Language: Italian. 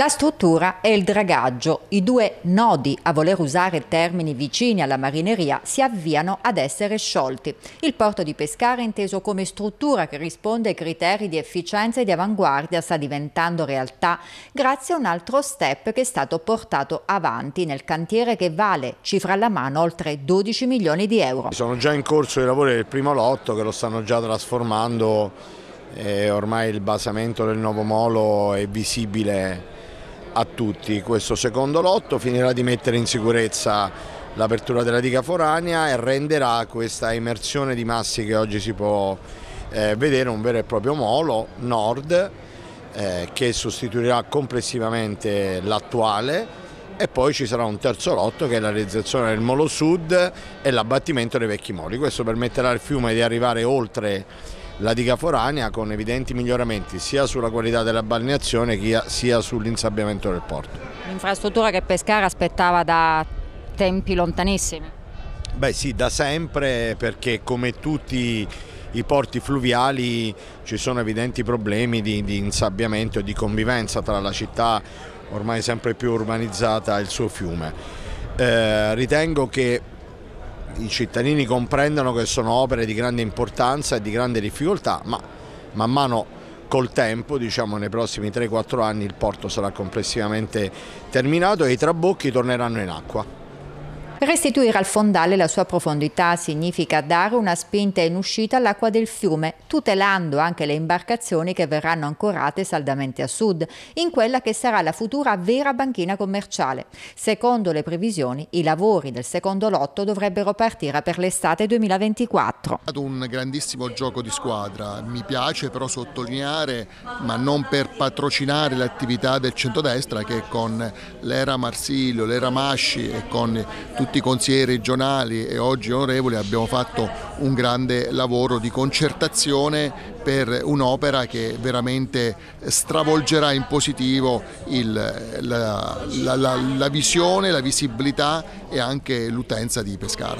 La struttura e il dragaggio, i due nodi, a voler usare termini vicini alla marineria, si avviano ad essere sciolti. Il porto di Pescara, inteso come struttura che risponde ai criteri di efficienza e di avanguardia, sta diventando realtà grazie a un altro step che è stato portato avanti nel cantiere che vale, cifra alla mano, oltre 12 milioni di euro. Sono già in corso i lavori del primo lotto che lo stanno già trasformando e ormai il basamento del nuovo molo è visibile a tutti. Questo secondo lotto finirà di mettere in sicurezza l'apertura della diga foranea e renderà questa immersione di massi che oggi si può eh, vedere un vero e proprio molo nord eh, che sostituirà complessivamente l'attuale e poi ci sarà un terzo lotto che è la realizzazione del molo sud e l'abbattimento dei vecchi moli. Questo permetterà al fiume di arrivare oltre la diga foranea con evidenti miglioramenti sia sulla qualità della balneazione sia sull'insabbiamento del porto. Un'infrastruttura che Pescara aspettava da tempi lontanissimi? Beh sì, da sempre perché come tutti i porti fluviali ci sono evidenti problemi di, di insabbiamento e di convivenza tra la città ormai sempre più urbanizzata e il suo fiume. Eh, ritengo che i cittadini comprendono che sono opere di grande importanza e di grande difficoltà, ma man mano col tempo, diciamo nei prossimi 3-4 anni il porto sarà complessivamente terminato e i trabocchi torneranno in acqua. Restituire al fondale la sua profondità significa dare una spinta in uscita all'acqua del fiume, tutelando anche le imbarcazioni che verranno ancorate saldamente a sud, in quella che sarà la futura vera banchina commerciale. Secondo le previsioni, i lavori del secondo lotto dovrebbero partire per l'estate 2024. È stato un grandissimo gioco di squadra, mi piace però sottolineare, ma non per patrocinare l'attività del centrodestra che con l'era Marsilio, l'era Masci e con tutti tutti i consiglieri regionali e oggi onorevoli abbiamo fatto un grande lavoro di concertazione per un'opera che veramente stravolgerà in positivo il, la, la, la, la visione, la visibilità e anche l'utenza di Pescara.